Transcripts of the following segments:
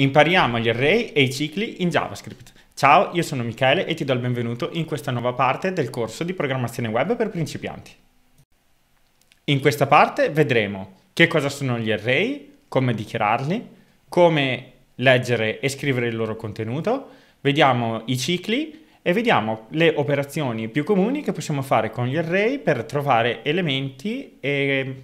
Impariamo gli array e i cicli in JavaScript. Ciao, io sono Michele e ti do il benvenuto in questa nuova parte del corso di programmazione web per principianti. In questa parte vedremo che cosa sono gli array, come dichiararli, come leggere e scrivere il loro contenuto, vediamo i cicli e vediamo le operazioni più comuni che possiamo fare con gli array per trovare elementi e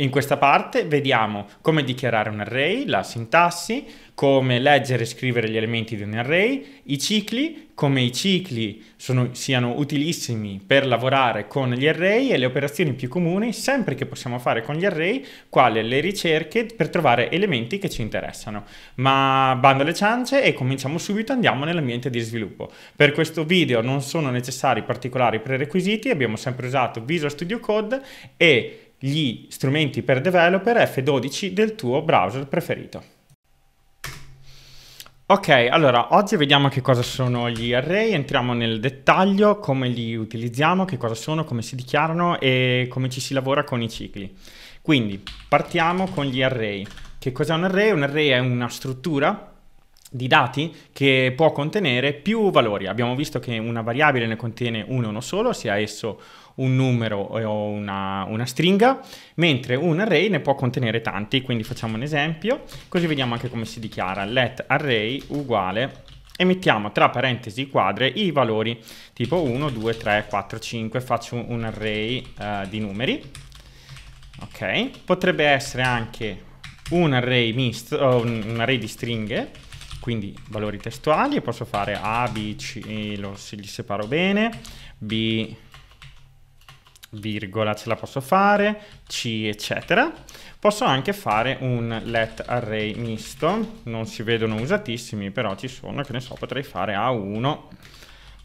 in questa parte vediamo come dichiarare un array, la sintassi, come leggere e scrivere gli elementi di un array, i cicli, come i cicli sono, siano utilissimi per lavorare con gli array e le operazioni più comuni sempre che possiamo fare con gli array, quali le ricerche per trovare elementi che ci interessano. Ma bando alle ciance e cominciamo subito, andiamo nell'ambiente di sviluppo. Per questo video non sono necessari particolari prerequisiti, abbiamo sempre usato Visual Studio Code e gli strumenti per developer F12 del tuo browser preferito. Ok, allora oggi vediamo che cosa sono gli array, entriamo nel dettaglio, come li utilizziamo, che cosa sono, come si dichiarano e come ci si lavora con i cicli. Quindi partiamo con gli array. Che cos'è un array? Un array è una struttura di dati che può contenere più valori. Abbiamo visto che una variabile ne contiene uno o uno solo, sia esso un numero o una, una stringa, mentre un array ne può contenere tanti, quindi facciamo un esempio, così vediamo anche come si dichiara let array uguale e mettiamo tra parentesi quadre i valori tipo 1, 2, 3, 4, 5, faccio un array uh, di numeri, ok? Potrebbe essere anche un array, mist, oh, eh, un array di stringhe, quindi valori testuali, posso fare A, B, C, lo, se li separo bene, B, virgola, ce la posso fare, C eccetera. Posso anche fare un let array misto, non si vedono usatissimi, però ci sono, che ne so, potrei fare A1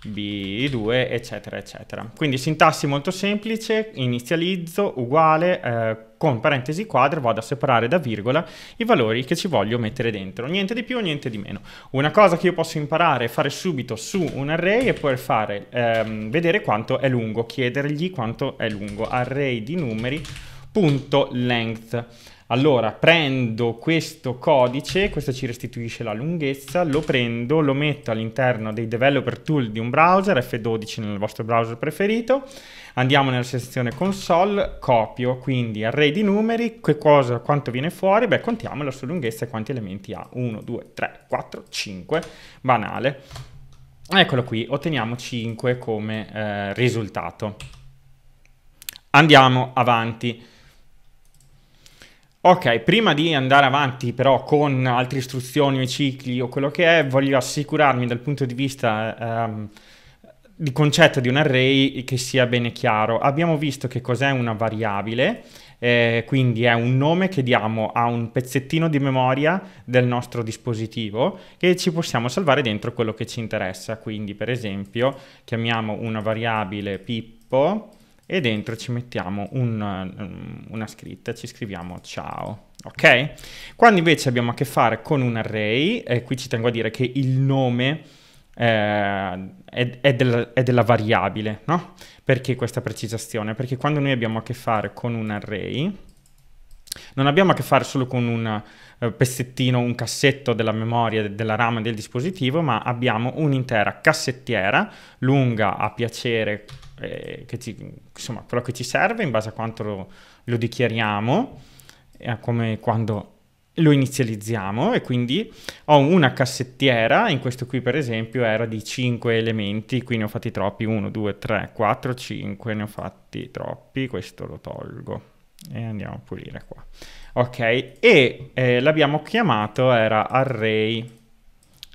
B2, eccetera, eccetera. Quindi sintassi molto semplice, inizializzo uguale, eh, con parentesi quadre vado a separare da virgola i valori che ci voglio mettere dentro, niente di più, niente di meno. Una cosa che io posso imparare è fare subito su un array è poi fare, ehm, vedere quanto è lungo, chiedergli quanto è lungo, array di numeri punto length allora prendo questo codice, questo ci restituisce la lunghezza, lo prendo, lo metto all'interno dei developer tool di un browser, F12 nel vostro browser preferito, andiamo nella sezione console, copio, quindi array di numeri, che cosa, quanto viene fuori? Beh, contiamo la sua lunghezza e quanti elementi ha, 1, 2, 3, 4, 5, banale. Eccolo qui, otteniamo 5 come eh, risultato. Andiamo avanti. Ok, prima di andare avanti però con altre istruzioni o cicli o quello che è, voglio assicurarmi dal punto di vista ehm, di concetto di un array che sia bene chiaro. Abbiamo visto che cos'è una variabile, eh, quindi è un nome che diamo a un pezzettino di memoria del nostro dispositivo che ci possiamo salvare dentro quello che ci interessa. Quindi per esempio chiamiamo una variabile Pippo e dentro ci mettiamo un, um, una scritta, ci scriviamo ciao, ok? Quando invece abbiamo a che fare con un array, e qui ci tengo a dire che il nome eh, è, è, della, è, della, variabile, no? Perché questa precisazione? Perché quando noi abbiamo a che fare con un array, non abbiamo a che fare solo con un eh, pezzettino, un cassetto della memoria, della RAM del dispositivo, ma abbiamo un'intera cassettiera lunga a piacere eh, che ci, insomma, quello che ci serve in base a quanto lo, lo dichiariamo, eh, a come quando lo inizializziamo e quindi ho una cassettiera, in questo qui per esempio era di 5 elementi, qui ne ho fatti troppi, 1, 2, 3, 4, 5, ne ho fatti troppi, questo lo tolgo e andiamo a pulire qua. Ok, e eh, l'abbiamo chiamato, era array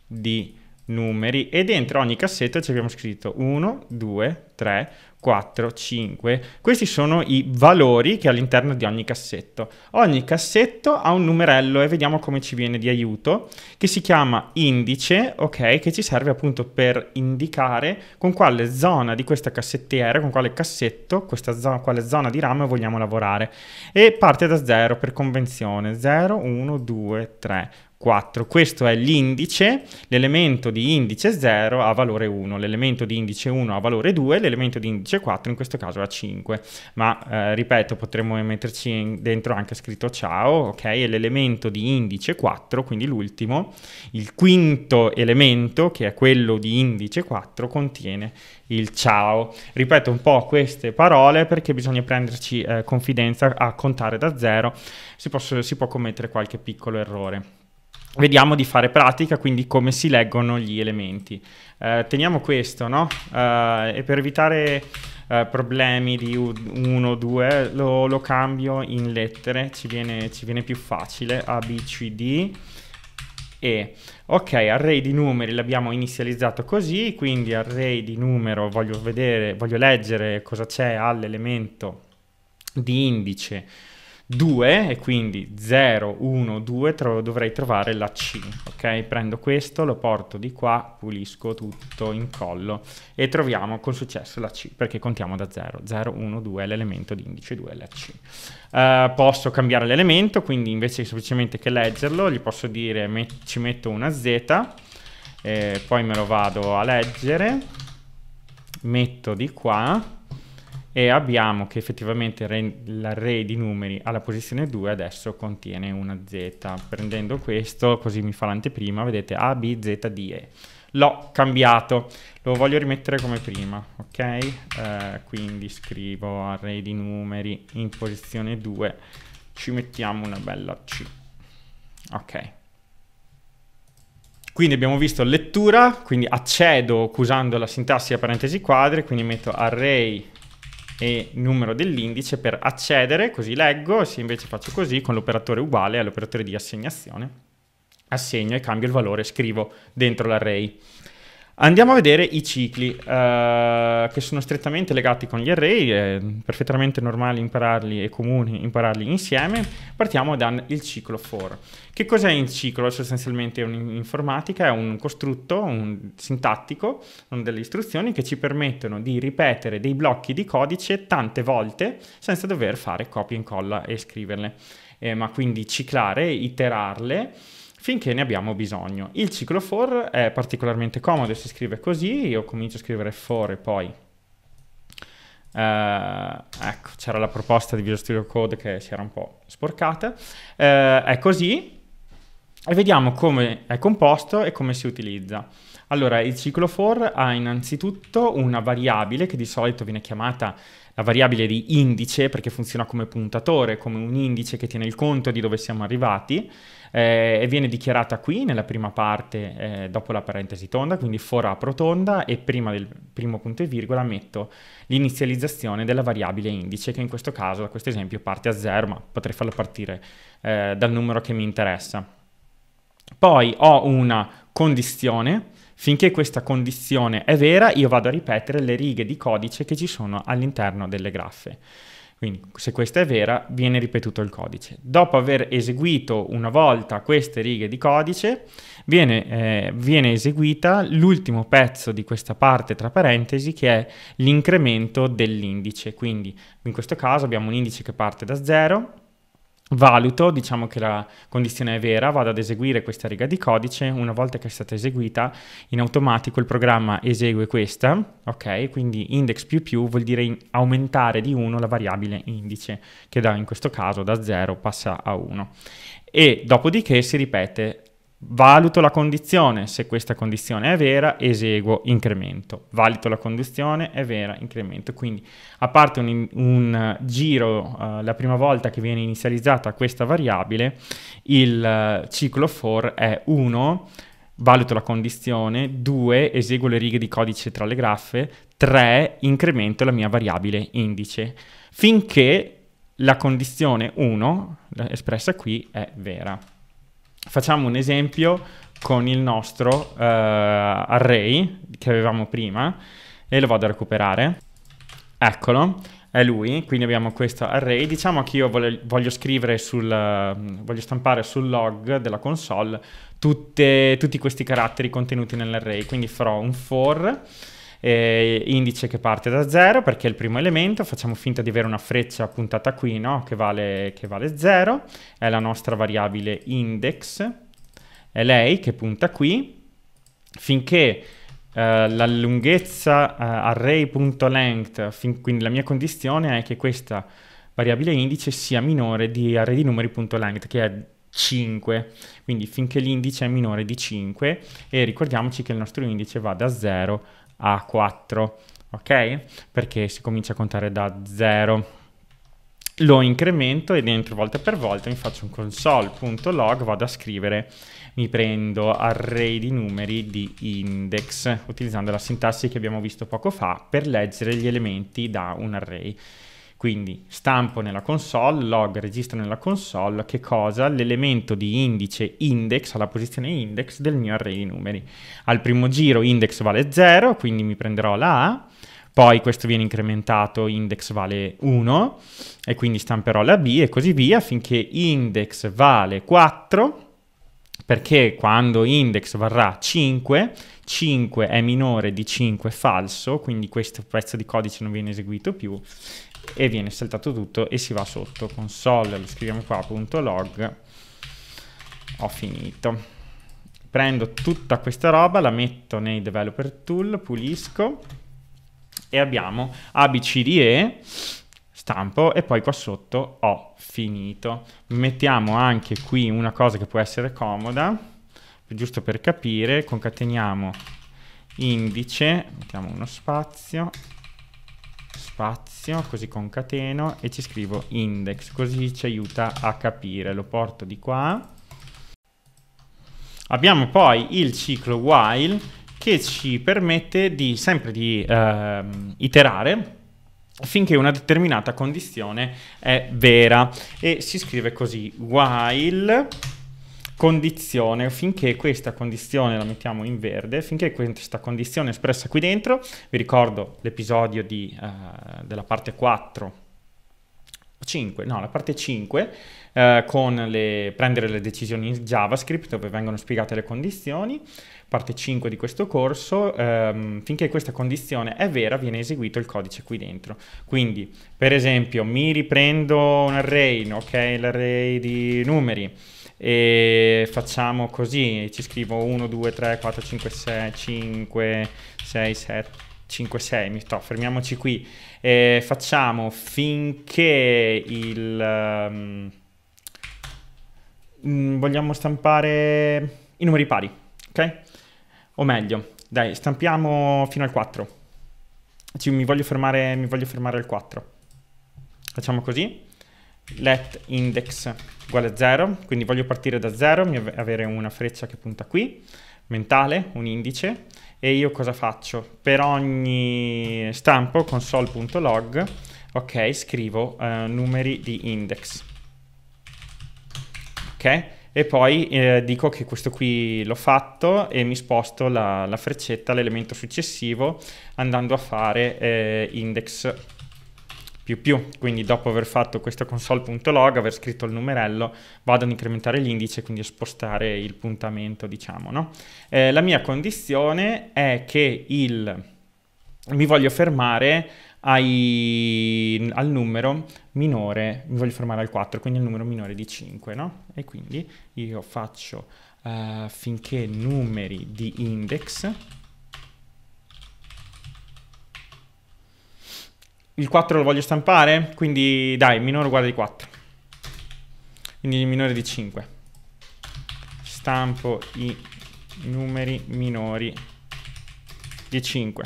di numeri e dentro ogni cassetta ci abbiamo scritto 1, 2, 3, 4, 5. Questi sono i valori che all'interno di ogni cassetto. Ogni cassetto ha un numerello e vediamo come ci viene di aiuto, che si chiama indice, ok, che ci serve appunto per indicare con quale zona di questa cassettiera, con quale cassetto, questa zona, quale zona di rame vogliamo lavorare. E parte da 0 per convenzione, 0, 1, 2, 3. 4. Questo è l'indice, l'elemento di indice 0 ha valore 1, l'elemento di indice 1 ha valore 2, l'elemento di indice 4 in questo caso ha 5, ma eh, ripeto potremmo metterci dentro anche scritto ciao, ok? E l'elemento di indice 4, quindi l'ultimo, il quinto elemento che è quello di indice 4 contiene il ciao. Ripeto un po' queste parole perché bisogna prenderci eh, confidenza a contare da 0, si, si può commettere qualche piccolo errore vediamo di fare pratica, quindi come si leggono gli elementi. Eh, teniamo questo, no? Eh, e per evitare eh, problemi di 1 o 2 lo, lo, cambio in lettere, ci viene, ci viene più facile, A, B, C, D, E. Ok, array di numeri l'abbiamo inizializzato così, quindi array di numero, voglio, vedere, voglio leggere cosa c'è all'elemento di indice 2 e quindi 0, 1, 2 tro dovrei trovare la C, ok? Prendo questo, lo porto di qua, pulisco tutto, incollo e troviamo con successo la C perché contiamo da 0, 0, 1, 2 è l'elemento di indice 2 è la C. Uh, posso cambiare l'elemento, quindi invece semplicemente che leggerlo gli posso dire met ci metto una Z, eh, poi me lo vado a leggere, metto di qua e abbiamo che effettivamente l'array di numeri alla posizione 2 adesso contiene una z. Prendendo questo, così mi fa l'anteprima, vedete A, B, Z, D, E. L'ho cambiato, lo voglio rimettere come prima, ok? Eh, quindi scrivo array di numeri in posizione 2, ci mettiamo una bella C. Ok. Quindi abbiamo visto lettura, quindi accedo usando la sintassi a parentesi quadre, quindi metto array e numero dell'indice per accedere, così leggo, se invece faccio così con l'operatore uguale all'operatore di assegnazione, assegno e cambio il valore, scrivo dentro l'array. Andiamo a vedere i cicli, eh, che sono strettamente legati con gli array, è perfettamente normale impararli e comuni impararli insieme. Partiamo dal ciclo for. Che cos'è il ciclo? Sostanzialmente è un'informatica, è un costrutto, un sintattico, sono delle istruzioni che ci permettono di ripetere dei blocchi di codice tante volte senza dover fare copia e incolla e scriverle. Eh, ma quindi ciclare, iterarle, finché ne abbiamo bisogno. Il ciclo for è particolarmente comodo, si scrive così, io comincio a scrivere for e poi... Uh, ecco, c'era la proposta di Visual Studio Code che si era un po' sporcata. Uh, è così e vediamo come è composto e come si utilizza. Allora, il ciclo for ha innanzitutto una variabile che di solito viene chiamata la variabile di indice perché funziona come puntatore, come un indice che tiene il conto di dove siamo arrivati eh, e viene dichiarata qui nella prima parte eh, dopo la parentesi tonda, quindi for apro tonda e prima del primo punto e virgola metto l'inizializzazione della variabile indice che in questo caso, da questo esempio, parte a 0 ma potrei farlo partire eh, dal numero che mi interessa. Poi ho una condizione Finché questa condizione è vera, io vado a ripetere le righe di codice che ci sono all'interno delle graffe. Quindi se questa è vera, viene ripetuto il codice. Dopo aver eseguito una volta queste righe di codice, viene, eh, viene eseguita l'ultimo pezzo di questa parte tra parentesi, che è l'incremento dell'indice. Quindi in questo caso abbiamo un indice che parte da 0, valuto, diciamo che la condizione è vera, vado ad eseguire questa riga di codice, una volta che è stata eseguita in automatico il programma esegue questa, ok? Quindi index più più vuol dire aumentare di 1 la variabile indice, che da, in questo caso da 0 passa a 1. E dopodiché si ripete Valuto la condizione, se questa condizione è vera, eseguo incremento. Valuto la condizione, è vera, incremento. Quindi a parte un, un eh, giro uh, la prima volta che viene inizializzata questa variabile, il uh, ciclo for è 1, valuto la condizione, 2, eseguo le righe di codice tra le graffe, 3, incremento la mia variabile indice, finché la condizione 1, espressa qui, è vera. Facciamo un esempio con il nostro eh, array che avevamo prima e lo vado a recuperare. Eccolo, è lui, quindi abbiamo questo array. Diciamo che io voglio, voglio scrivere sul, mm, voglio stampare sul log della console tutte, tutti questi caratteri contenuti nell'array, quindi farò un for eh, indice che parte da 0 perché è il primo elemento, facciamo finta di avere una freccia puntata qui no? che, vale, che vale 0, è la nostra variabile index, è lei che punta qui, finché Uh, la lunghezza uh, array.length, fin- quindi la mia condizione è che questa variabile indice sia minore di array di numeri.length, che è 5, quindi finché l'indice è minore di 5 e ricordiamoci che il nostro indice va da 0 a 4, ok? Perché si comincia a contare da 0. Lo incremento e dentro volta per volta mi faccio un console.log, vado a scrivere, mi prendo array di numeri di index, utilizzando la sintassi che abbiamo visto poco fa per leggere gli elementi da un array. Quindi stampo nella console, log, registro nella console, che cosa? L'elemento di indice index, alla posizione index del mio array di numeri. Al primo giro index vale 0, quindi mi prenderò la A, poi questo viene incrementato, index vale 1 e quindi stamperò la B e così via finché index vale 4 perché quando index varrà 5, 5 è minore di 5 falso, quindi questo pezzo di codice non viene eseguito più e viene saltato tutto e si va sotto console lo scriviamo qua punto log ho finito prendo tutta questa roba la metto nei developer tool pulisco e abbiamo abcde stampo e poi qua sotto ho finito mettiamo anche qui una cosa che può essere comoda giusto per capire concateniamo indice mettiamo uno spazio spazio, così concateno e ci scrivo index, così ci aiuta a capire. Lo porto di qua. Abbiamo poi il ciclo while che ci permette di, sempre di eh, iterare finché una determinata condizione è vera e si scrive così while condizione, finché questa condizione la mettiamo in verde, finché questa condizione è espressa qui dentro, vi ricordo l'episodio di, uh, della parte 4 5, no, la parte 5 eh, con le, prendere le decisioni in JavaScript dove vengono spiegate le condizioni, parte 5 di questo corso, ehm, finché questa condizione è vera viene eseguito il codice qui dentro. Quindi, per esempio, mi riprendo un array, ok, l'array di numeri, e facciamo così, ci scrivo 1, 2, 3, 4, 5, 6, 5, 6, 7, 5, 6, mi sto, fermiamoci qui, e facciamo finché il... Um, vogliamo stampare i numeri pari, ok? O meglio, dai, stampiamo fino al 4. Cioè, mi, voglio fermare, mi voglio fermare al 4. Facciamo così let index uguale a 0, quindi voglio partire da 0, avere una freccia che punta qui, mentale, un indice, e io cosa faccio? Per ogni stampo console.log, ok, scrivo eh, numeri di index, ok? E poi eh, dico che questo qui l'ho fatto e mi sposto la, la freccetta all'elemento successivo andando a fare eh, index più più, quindi dopo aver fatto questo console.log, aver scritto il numerello, vado ad incrementare l'indice, quindi a spostare il puntamento, diciamo, no? eh, la mia condizione è che il... mi voglio fermare ai, al numero minore, mi voglio fermare al 4, quindi al numero minore di 5, no? E quindi io faccio uh, finché numeri di index il 4 lo voglio stampare, quindi dai, minore uguale di 4. Quindi minore di 5. Stampo i numeri minori di 5.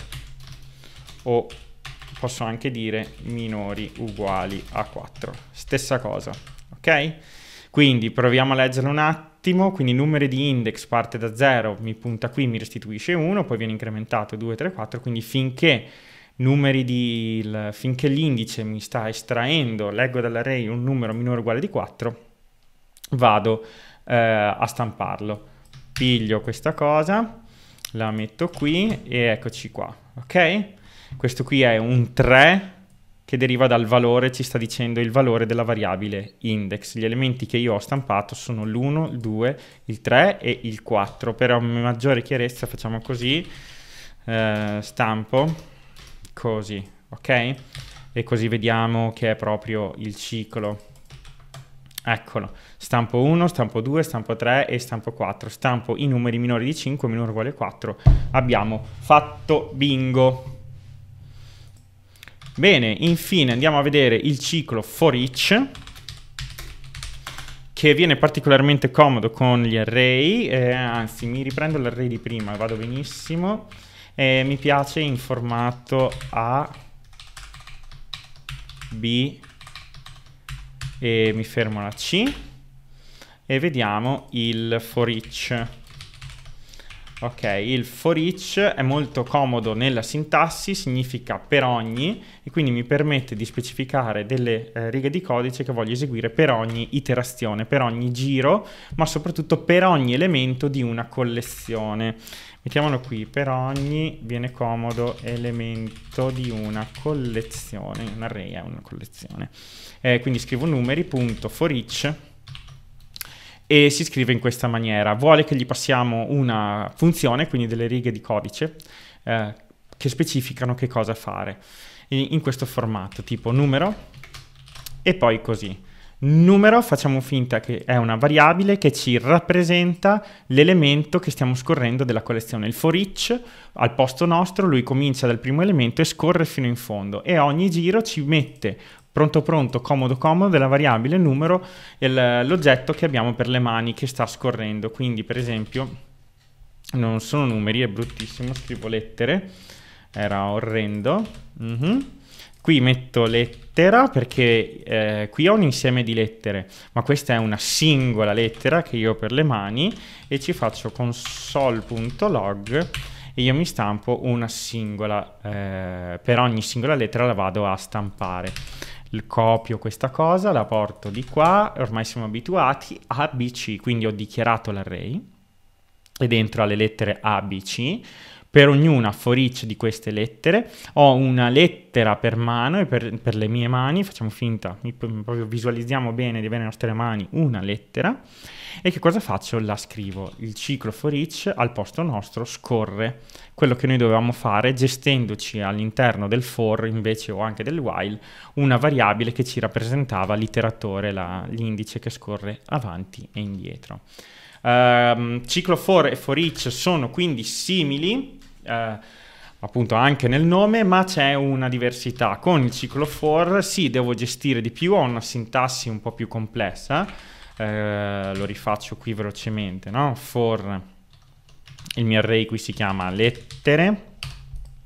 O posso anche dire minori uguali a 4. Stessa cosa, ok? Quindi proviamo a leggerlo un attimo. Quindi numero di index parte da 0, mi punta qui, mi restituisce 1, poi viene incrementato 2, 3, 4, quindi finché numeri di il, finché l'indice mi sta estraendo, leggo dall'array un numero minore o uguale di 4, vado eh, a stamparlo. Piglio questa cosa, la metto qui e eccoci qua, ok? Questo qui è un 3 che deriva dal valore, ci sta dicendo il valore della variabile index. Gli elementi che io ho stampato sono l'1, il 2, il 3 e il 4. Per maggiore chiarezza facciamo così, eh, stampo così, ok? E così vediamo che è proprio il ciclo. Eccolo, stampo 1, stampo 2, stampo 3 e stampo 4. Stampo i numeri minori di 5, minore uguale 4. Abbiamo fatto bingo. Bene, infine andiamo a vedere il ciclo for each che viene particolarmente comodo con gli array, eh, anzi mi riprendo l'array di prima, vado benissimo eh, mi piace in formato A, B e mi fermo la C e vediamo il for each. Ok, il for each è molto comodo nella sintassi, significa per ogni e quindi mi permette di specificare delle eh, righe di codice che voglio eseguire per ogni iterazione, per ogni giro, ma soprattutto per ogni elemento di una collezione. Mettiamolo qui, per ogni viene comodo elemento di una collezione, un array è una collezione. Eh, quindi scrivo numeri.forEach e si scrive in questa maniera. Vuole che gli passiamo una funzione, quindi delle righe di codice, eh, che specificano che cosa fare in questo formato, tipo numero e poi così numero facciamo finta che è una variabile che ci rappresenta l'elemento che stiamo scorrendo della collezione. Il for each al posto nostro lui comincia dal primo elemento e scorre fino in fondo e ogni giro ci mette pronto pronto, comodo comodo della variabile numero l'oggetto che abbiamo per le mani che sta scorrendo. Quindi per esempio non sono numeri, è bruttissimo, scrivo lettere, era orrendo. Mm -hmm. Qui metto lettere lettera perché eh, qui ho un insieme di lettere, ma questa è una singola lettera che io ho per le mani e ci faccio console.log e io mi stampo una singola, eh, per ogni singola lettera la vado a stampare. Copio questa cosa, la porto di qua, ormai siamo abituati, ABC, quindi ho dichiarato l'array e dentro alle lettere ABC per ognuna for each di queste lettere ho una lettera per mano e per, per le mie mani, facciamo finta, visualizziamo bene di avere le nostre mani una lettera e che cosa faccio? La scrivo. Il ciclo for each al posto nostro scorre. Quello che noi dovevamo fare gestendoci all'interno del for invece o anche del while una variabile che ci rappresentava l'iteratore, l'indice che scorre avanti e indietro. Um, ciclo for e for each sono quindi simili eh, appunto anche nel nome, ma c'è una diversità. Con il ciclo for sì, devo gestire di più, ho una sintassi un po' più complessa, eh, lo rifaccio qui velocemente, no? For, il mio array qui si chiama lettere,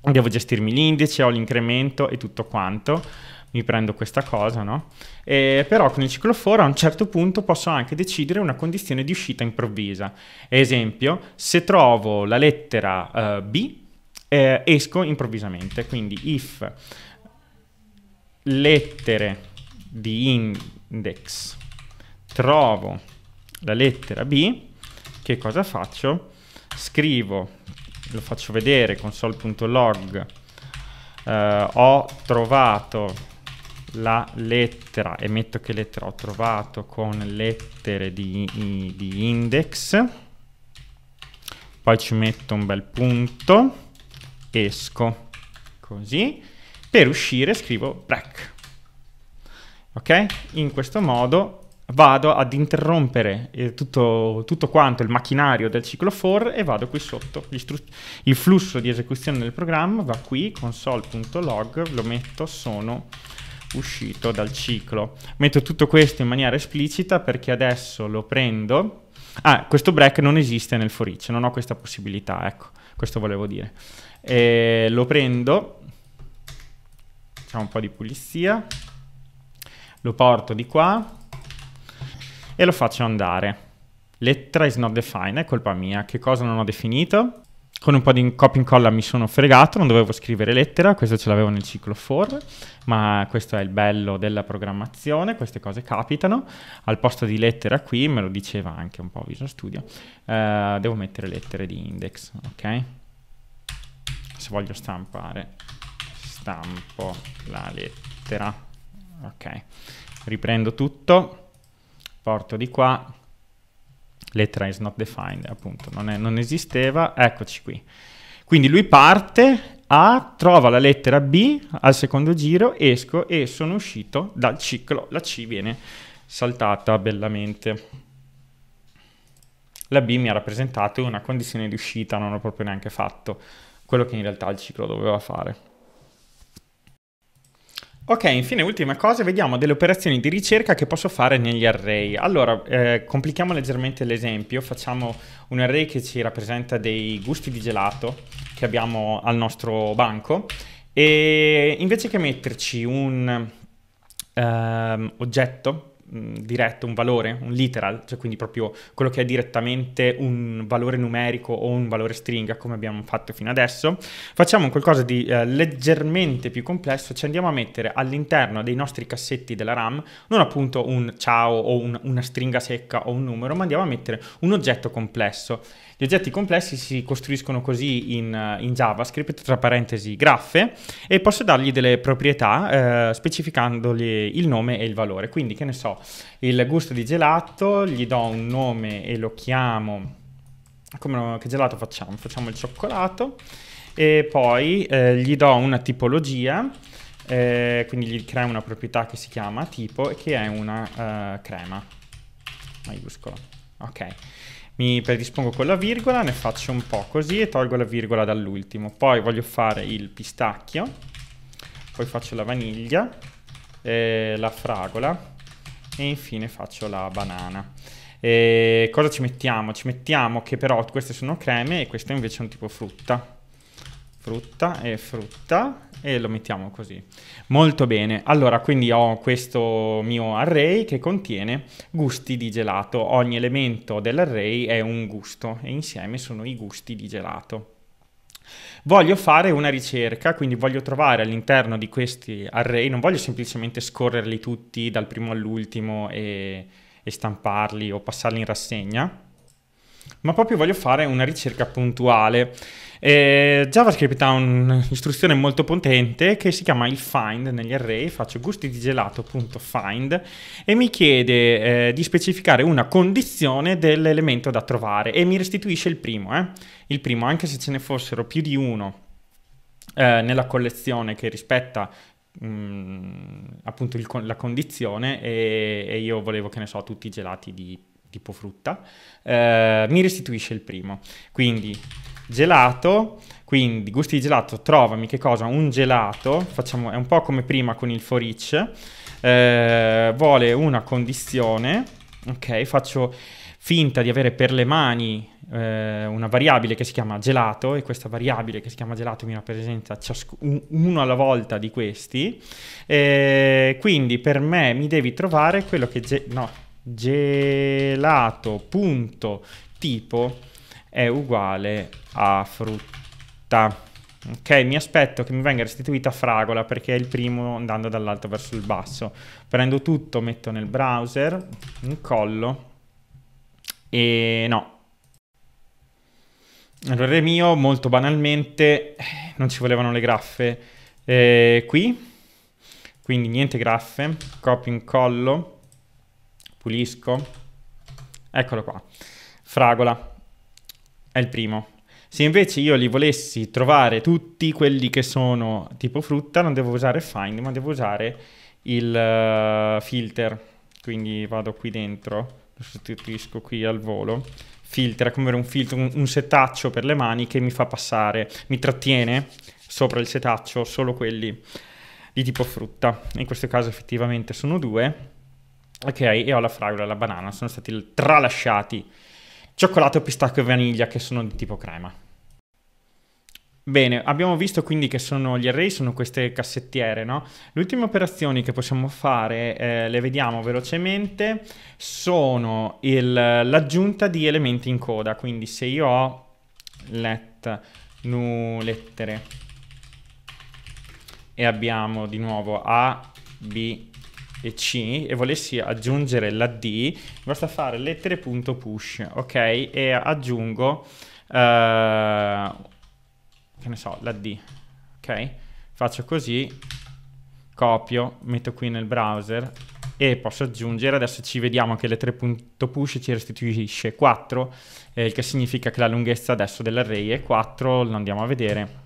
devo gestirmi l'indice, ho l'incremento e tutto quanto mi prendo questa cosa, no? E, però con il cicloforo a un certo punto posso anche decidere una condizione di uscita improvvisa. Esempio, se trovo la lettera uh, B, eh, esco improvvisamente, quindi if lettere di index trovo la lettera B, che cosa faccio? Scrivo, lo faccio vedere console.log, eh, ho trovato la lettera e metto che lettera ho trovato con lettere di, di index poi ci metto un bel punto esco così per uscire scrivo break ok in questo modo vado ad interrompere eh, tutto, tutto, quanto il macchinario del ciclo for e vado qui sotto il flusso di esecuzione del programma va qui console.log lo metto sono uscito dal ciclo. Metto tutto questo in maniera esplicita perché adesso lo prendo. Ah, questo break non esiste nel for each, non ho questa possibilità, ecco, questo volevo dire. E lo prendo, facciamo un po' di pulizia, lo porto di qua e lo faccio andare. Lettera is not defined, è colpa mia, che cosa non ho definito? con un po' di copia e incolla mi sono fregato, non dovevo scrivere lettera, questo ce l'avevo nel ciclo for, ma questo è il bello della programmazione, queste cose capitano. Al posto di lettera qui, me lo diceva anche un po' Visual Studio, eh, devo mettere lettere di index, ok? Se voglio stampare, stampo la lettera, ok? Riprendo tutto, porto di qua, lettera is not defined, appunto, non, è, non esisteva, eccoci qui. Quindi lui parte, A, trova la lettera B al secondo giro, esco e sono uscito dal ciclo, la C viene saltata bellamente. La B mi ha rappresentato una condizione di uscita, non ho proprio neanche fatto quello che in realtà il ciclo doveva fare. Ok, infine ultima cosa, vediamo delle operazioni di ricerca che posso fare negli array. Allora, eh, complichiamo leggermente l'esempio, facciamo un array che ci rappresenta dei gusti di gelato che abbiamo al nostro banco e invece che metterci un eh, oggetto diretto, un valore, un literal, cioè quindi proprio quello che è direttamente un valore numerico o un valore stringa come abbiamo fatto fino adesso, facciamo qualcosa di eh, leggermente più complesso, ci andiamo a mettere all'interno dei nostri cassetti della RAM non appunto un ciao o un, una stringa secca o un numero, ma andiamo a mettere un oggetto complesso. Gli oggetti complessi si costruiscono così in, in JavaScript, tra parentesi graffe, e posso dargli delle proprietà eh, specificandogli il nome e il valore. Quindi, che ne so, il gusto di gelato, gli do un nome e lo chiamo... Come, che gelato facciamo? Facciamo il cioccolato e poi eh, gli do una tipologia, eh, quindi gli creo una proprietà che si chiama tipo e che è una eh, crema maiuscola. Ok mi predispongo con la virgola, ne faccio un po' così e tolgo la virgola dall'ultimo. Poi voglio fare il pistacchio, poi faccio la vaniglia, eh, la fragola e infine faccio la banana. E cosa ci mettiamo? Ci mettiamo che però queste sono creme e questo invece è un tipo frutta frutta e frutta e lo mettiamo così. Molto bene, allora quindi ho questo mio array che contiene gusti di gelato, ogni elemento dell'array è un gusto e insieme sono i gusti di gelato. Voglio fare una ricerca, quindi voglio trovare all'interno di questi array, non voglio semplicemente scorrerli tutti dal primo all'ultimo e, e stamparli o passarli in rassegna, ma proprio voglio fare una ricerca puntuale. Eh, JavaScript ha un'istruzione molto potente che si chiama il find negli array, faccio gustidigelato.find e mi chiede eh, di specificare una condizione dell'elemento da trovare e mi restituisce il primo, eh? il primo anche se ce ne fossero più di uno eh, nella collezione che rispetta mh, mm, appunto il, la condizione e, e io volevo che ne so tutti i gelati di tipo frutta, eh, mi restituisce il primo. Quindi gelato, quindi gusti di gelato, trovami che cosa? Un gelato, facciamo, è un po' come prima con il for each, eh, vuole una condizione, ok, faccio finta di avere per le mani eh, una variabile che si chiama gelato e questa variabile che si chiama gelato mi rappresenta uno alla volta di questi. Eh, quindi per me mi devi trovare quello che... no, gelato.tipo è uguale a frutta. Ok, mi aspetto che mi venga restituita fragola perché è il primo andando dall'alto verso il basso. Prendo tutto, metto nel browser, incollo e no. Errore mio, molto banalmente, eh, non ci volevano le graffe eh, qui, quindi niente graffe, copio, incollo pulisco, eccolo qua, fragola, è il primo. Se invece io li volessi trovare tutti quelli che sono tipo frutta, non devo usare find, ma devo usare il uh, filter. Quindi vado qui dentro, lo sostituisco qui al volo, Filter, è come un filtro, un, un setaccio per le mani che mi fa passare, mi trattiene sopra il setaccio solo quelli di tipo frutta. In questo caso effettivamente sono due Ok, e ho la fragola e la banana, sono stati tralasciati. Cioccolato, pistacchio e vaniglia che sono di tipo crema. Bene, abbiamo visto quindi che sono gli array, sono queste cassettiere, no? Le ultime operazioni che possiamo fare, eh, le vediamo velocemente, sono l'aggiunta di elementi in coda, quindi se io ho let nu lettere e abbiamo di nuovo A, B, e C e volessi aggiungere la D, basta fare lettere.push, ok? E aggiungo, uh, che ne so, la D, ok? Faccio così, copio, metto qui nel browser e posso aggiungere, adesso ci vediamo che lettere.push ci restituisce 4, eh, che significa che la lunghezza adesso dell'array è 4, lo andiamo a vedere,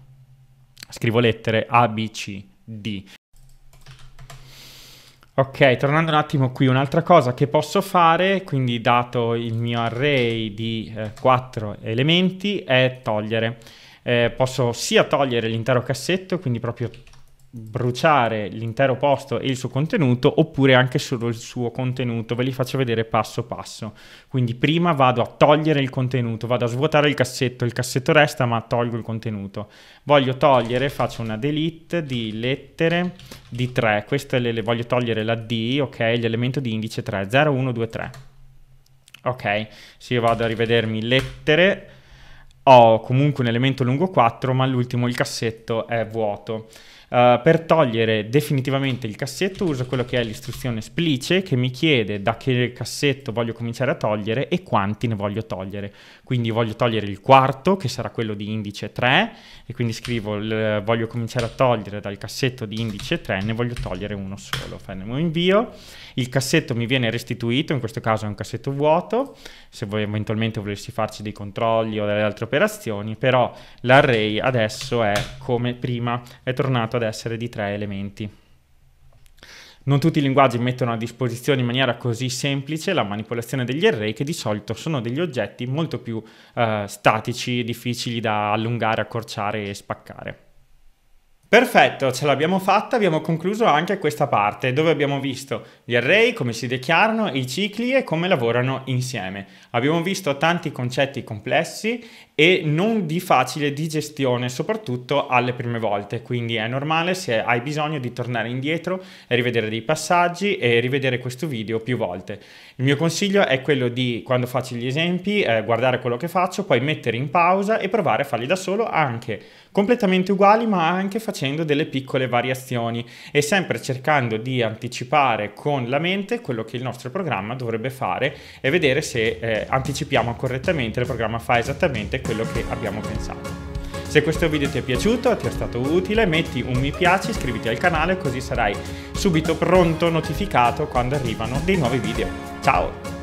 scrivo lettere A, B, C, D. Ok, tornando un attimo qui, un'altra cosa che posso fare, quindi dato il mio array di eh, 4 elementi, è togliere. Eh, posso sia togliere l'intero cassetto, quindi proprio bruciare l'intero posto e il suo contenuto oppure anche solo il suo contenuto ve li faccio vedere passo passo quindi prima vado a togliere il contenuto vado a svuotare il cassetto il cassetto resta ma tolgo il contenuto voglio togliere faccio una delete di lettere di 3 queste le, le voglio togliere la D ok l'elemento di indice 3 0 1 2 3 ok se io vado a rivedermi lettere ho comunque un elemento lungo 4 ma l'ultimo il cassetto è vuoto Uh, per togliere definitivamente il cassetto uso quello che è l'istruzione splice che mi chiede da che cassetto voglio cominciare a togliere e quanti ne voglio togliere. Quindi voglio togliere il quarto che sarà quello di indice 3 e quindi scrivo il, voglio cominciare a togliere dal cassetto di indice 3 ne voglio togliere uno solo. Fanno invio, il cassetto mi viene restituito, in questo caso è un cassetto vuoto, se voi eventualmente volessi farci dei controlli o delle altre operazioni, però l'array adesso è come prima, è tornato ad essere di tre elementi. Non tutti i linguaggi mettono a disposizione in maniera così semplice la manipolazione degli array che di solito sono degli oggetti molto più eh, statici, difficili da allungare, accorciare e spaccare. Perfetto, ce l'abbiamo fatta, abbiamo concluso anche questa parte dove abbiamo visto gli array, come si dichiarano, i cicli e come lavorano insieme. Abbiamo visto tanti concetti complessi e non di facile digestione, soprattutto alle prime volte, quindi è normale se hai bisogno di tornare indietro e rivedere dei passaggi e rivedere questo video più volte. Il mio consiglio è quello di, quando faccio gli esempi, eh, guardare quello che faccio, poi mettere in pausa e provare a farli da solo anche completamente uguali ma anche facendo delle piccole variazioni e sempre cercando di anticipare con la mente quello che il nostro programma dovrebbe fare e vedere se eh, anticipiamo correttamente il programma fa esattamente quello che abbiamo pensato. Se questo video ti è piaciuto, ti è stato utile, metti un mi piace, iscriviti al canale così sarai subito pronto notificato quando arrivano dei nuovi video. Ciao!